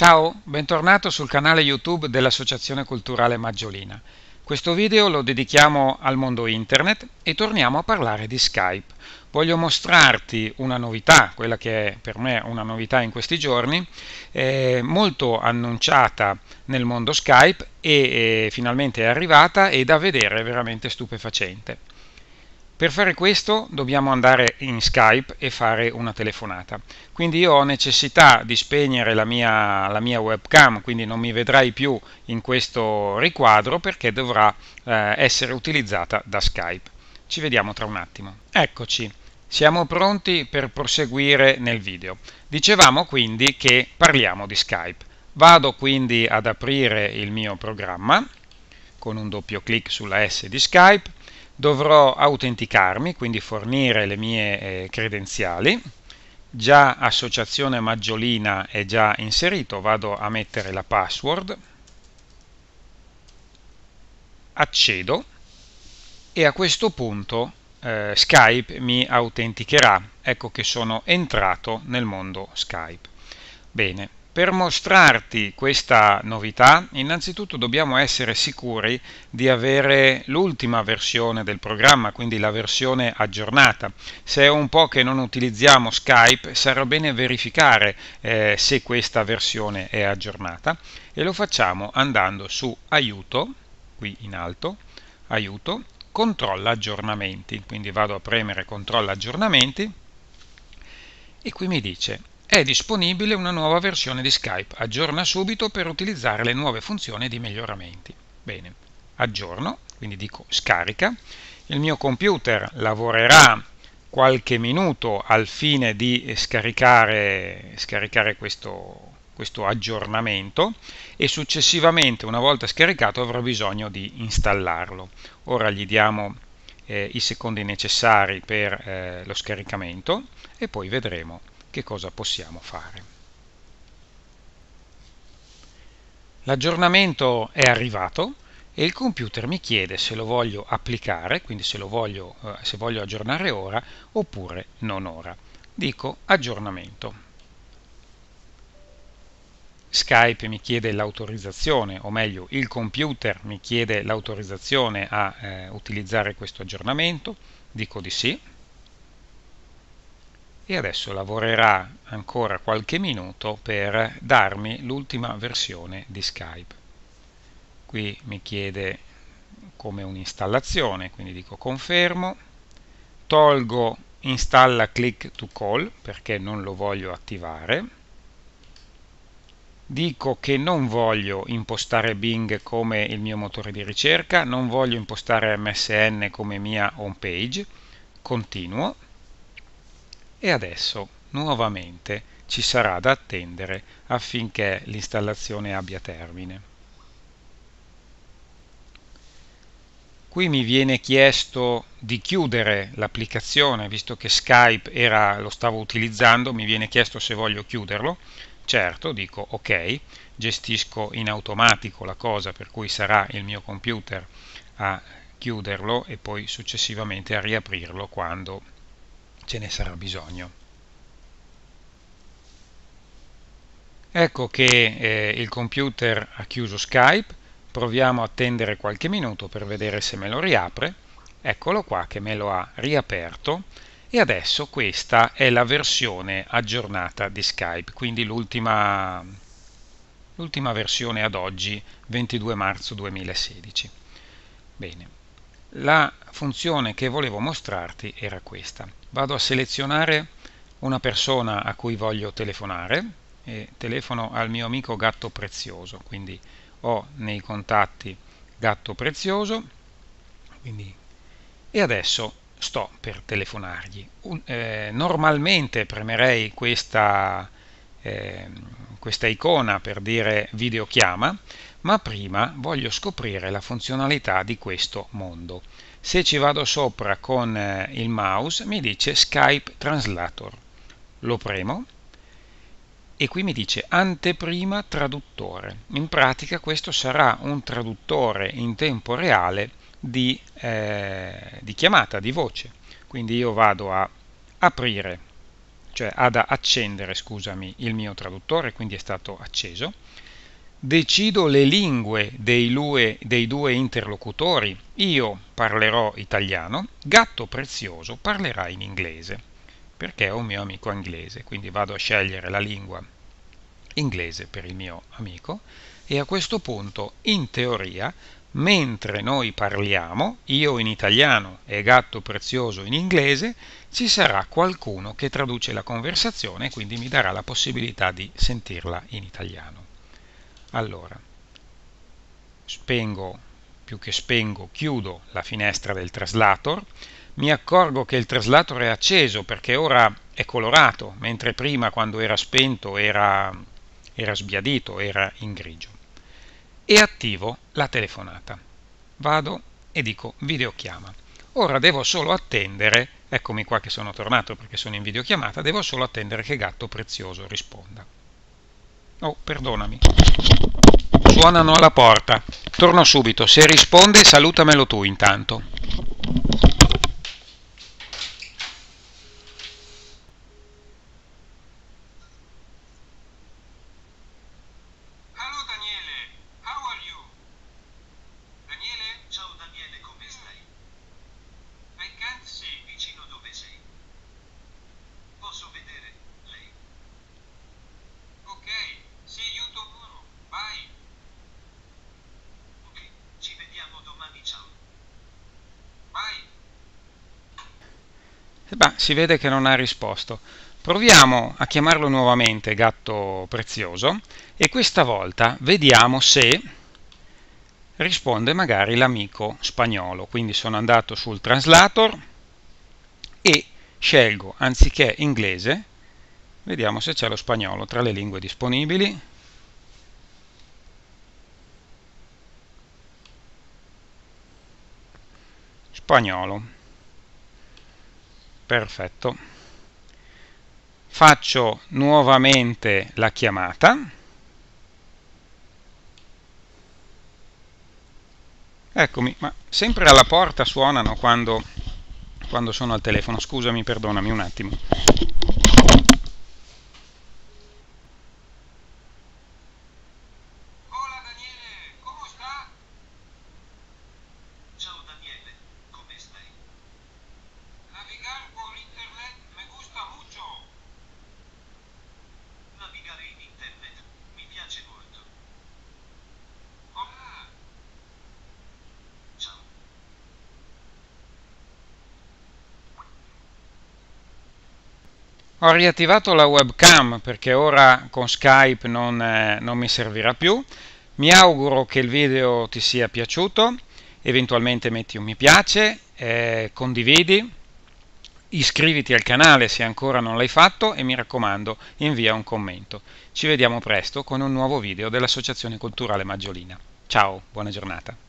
Ciao, bentornato sul canale YouTube dell'Associazione Culturale Maggiolina. Questo video lo dedichiamo al mondo internet e torniamo a parlare di Skype. Voglio mostrarti una novità, quella che è per me una novità in questi giorni, eh, molto annunciata nel mondo Skype e eh, finalmente è arrivata e da vedere è veramente stupefacente. Per fare questo dobbiamo andare in Skype e fare una telefonata. Quindi io ho necessità di spegnere la mia, la mia webcam, quindi non mi vedrai più in questo riquadro perché dovrà eh, essere utilizzata da Skype. Ci vediamo tra un attimo. Eccoci, siamo pronti per proseguire nel video. Dicevamo quindi che parliamo di Skype. Vado quindi ad aprire il mio programma con un doppio clic sulla S di Skype dovrò autenticarmi, quindi fornire le mie eh, credenziali, già associazione maggiolina è già inserito, vado a mettere la password, accedo e a questo punto eh, Skype mi autenticherà, ecco che sono entrato nel mondo Skype. Bene, per mostrarti questa novità, innanzitutto dobbiamo essere sicuri di avere l'ultima versione del programma, quindi la versione aggiornata. Se è un po' che non utilizziamo Skype, sarà bene verificare eh, se questa versione è aggiornata e lo facciamo andando su Aiuto, qui in alto, Aiuto, Controlla aggiornamenti. Quindi vado a premere Controlla aggiornamenti e qui mi dice è disponibile una nuova versione di Skype, aggiorna subito per utilizzare le nuove funzioni di miglioramenti. Bene, aggiorno, quindi dico scarica, il mio computer lavorerà qualche minuto al fine di scaricare, scaricare questo, questo aggiornamento e successivamente una volta scaricato avrò bisogno di installarlo. Ora gli diamo eh, i secondi necessari per eh, lo scaricamento e poi vedremo che cosa possiamo fare. L'aggiornamento è arrivato e il computer mi chiede se lo voglio applicare, quindi se, voglio, eh, se voglio aggiornare ora oppure non ora. Dico aggiornamento. Skype mi chiede l'autorizzazione, o meglio il computer mi chiede l'autorizzazione a eh, utilizzare questo aggiornamento, dico di sì e adesso lavorerà ancora qualche minuto per darmi l'ultima versione di Skype. Qui mi chiede come un'installazione, quindi dico confermo, tolgo installa click to call perché non lo voglio attivare, dico che non voglio impostare Bing come il mio motore di ricerca, non voglio impostare MSN come mia home page, continuo, e adesso nuovamente ci sarà da attendere affinché l'installazione abbia termine. Qui mi viene chiesto di chiudere l'applicazione, visto che Skype era, lo stavo utilizzando, mi viene chiesto se voglio chiuderlo. Certo, dico ok, gestisco in automatico la cosa, per cui sarà il mio computer a chiuderlo e poi successivamente a riaprirlo quando ce ne sarà bisogno. Ecco che eh, il computer ha chiuso Skype, proviamo a attendere qualche minuto per vedere se me lo riapre, eccolo qua che me lo ha riaperto e adesso questa è la versione aggiornata di Skype, quindi l'ultima versione ad oggi, 22 marzo 2016. Bene la funzione che volevo mostrarti era questa. Vado a selezionare una persona a cui voglio telefonare e telefono al mio amico Gatto Prezioso, quindi ho nei contatti Gatto Prezioso quindi, e adesso sto per telefonargli. Un, eh, normalmente premerei questa eh, questa icona per dire videochiama, ma prima voglio scoprire la funzionalità di questo mondo. Se ci vado sopra con eh, il mouse mi dice Skype Translator. Lo premo e qui mi dice anteprima traduttore. In pratica questo sarà un traduttore in tempo reale di, eh, di chiamata, di voce. Quindi io vado a aprire cioè ad accendere scusami, il mio traduttore, quindi è stato acceso, decido le lingue dei, lue, dei due interlocutori, io parlerò italiano, Gatto Prezioso parlerà in inglese, perché è un mio amico inglese, quindi vado a scegliere la lingua inglese per il mio amico e a questo punto, in teoria, mentre noi parliamo, io in italiano e Gatto Prezioso in inglese, ci sarà qualcuno che traduce la conversazione e quindi mi darà la possibilità di sentirla in italiano. Allora, spengo, più che spengo, chiudo la finestra del traslator, mi accorgo che il traslator è acceso perché ora è colorato, mentre prima quando era spento era, era sbiadito, era in grigio e attivo la telefonata. Vado e dico videochiama. Ora devo solo attendere, eccomi qua che sono tornato perché sono in videochiamata, devo solo attendere che Gatto Prezioso risponda. Oh, perdonami. Suonano alla porta. Torno subito, se risponde salutamelo tu intanto. Bah, eh, si vede che non ha risposto. Proviamo a chiamarlo nuovamente gatto prezioso e questa volta vediamo se risponde magari l'amico spagnolo. Quindi sono andato sul translator e scelgo anziché inglese, vediamo se c'è lo spagnolo tra le lingue disponibili. Spagnolo perfetto faccio nuovamente la chiamata eccomi ma sempre alla porta suonano quando, quando sono al telefono scusami perdonami un attimo Ho riattivato la webcam perché ora con Skype non, eh, non, mi servirà più. Mi auguro che il video ti sia piaciuto, eventualmente metti un mi piace, eh, condividi, iscriviti al canale se ancora non l'hai fatto e mi raccomando invia un commento. Ci vediamo presto con un nuovo video dell'Associazione Culturale Maggiolina. Ciao, buona giornata.